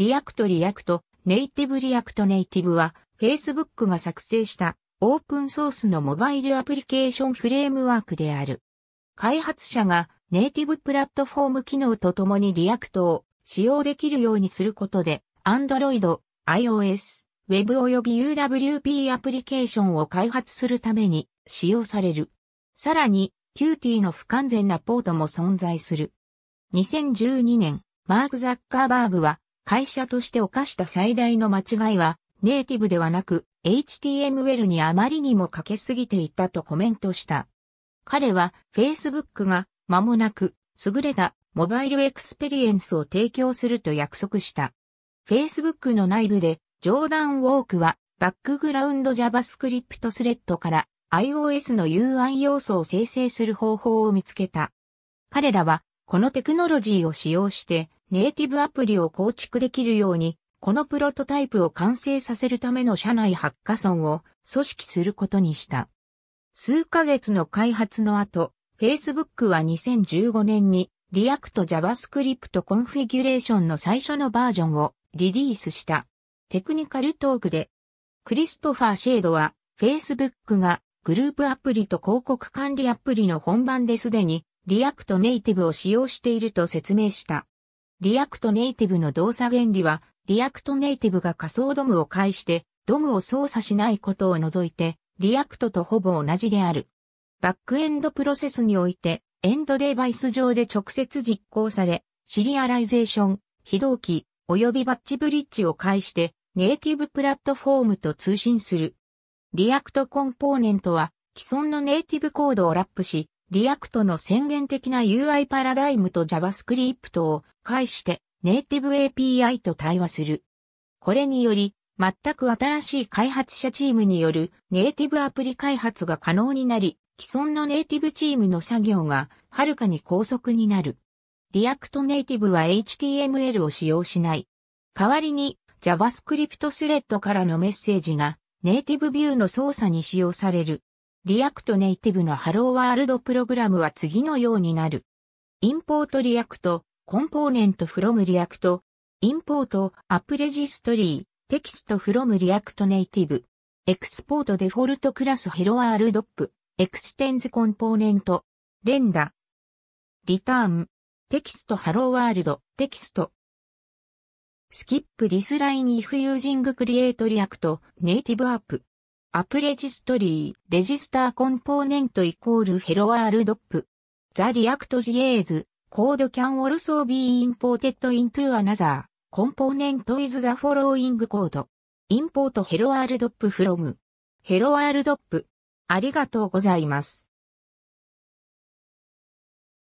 リアクトリアクト、ネイティブリアクトネイティブは、Facebook が作成したオープンソースのモバイルアプリケーションフレームワークである。開発者がネイティブプラットフォーム機能とともにリアクトを使用できるようにすることで、Android、iOS、Web 及び UWP アプリケーションを開発するために使用される。さらに、Qt の不完全なポートも存在する。2012年、マーク・ザッカーバーグは会社として犯した最大の間違いは、ネイティブではなく、HTML にあまりにもかけすぎていたとコメントした。彼は Facebook が間もなく優れたモバイルエクスペリエンスを提供すると約束した。Facebook の内部でジョーダン・ウォークはバックグラウンド JavaScript スレッドから iOS の UI 要素を生成する方法を見つけた。彼らはこのテクノロジーを使用してネイティブアプリを構築できるように、このプロトタイプを完成させるための社内ハッカソンを組織することにした。数ヶ月の開発の後、Facebook は2015年に React JavaScript コンフィギュレーションの最初のバージョンをリリースした。テクニカルトークで、クリストファー・シェードは Facebook がグループアプリと広告管理アプリの本番ですでにリアクトネイティブを使用していると説明した。リアクトネイティブの動作原理は、リアクトネイティブが仮想ドムを介して、ドムを操作しないことを除いて、リアクトとほぼ同じである。バックエンドプロセスにおいて、エンドデバイス上で直接実行され、シリアライゼーション、非同期、及びバッチブリッジを介して、ネイティブプラットフォームと通信する。リアクトコンポーネントは、既存のネイティブコードをラップし、リアクトの宣言的な UI パラダイムと JavaScript を介してネイティブ API と対話する。これにより、全く新しい開発者チームによるネイティブアプリ開発が可能になり、既存のネイティブチームの作業がはるかに高速になる。リアクトネイティブは HTML を使用しない。代わりに JavaScript スレッドからのメッセージがネイティブビューの操作に使用される。リアクトネイティブのハローワールドプログラムは次のようになる。インポートリアクト、コンポーネントフロムリアクト、インポート、アップレジストリー、テキストフロムリアクトネイティブ、エクスポートデフォルトクラスヘロワールドップ、エクステンズコンポーネント、レンダ、リターン、テキストハローワールド、テキスト、スキップディスラインイフユージングクリエイトリアクト、ネイティブアップ、アプレジストリー、レジスターコンポーネントイコールヘロワールドップ。ザリアクトジエーズ、コードキャンオルソービーインポーテッドイントゥアナザー、コンポーネントイズザフォローイングコード。インポートヘロワールドップフロム。ヘロワールドップ。ありがとうございます。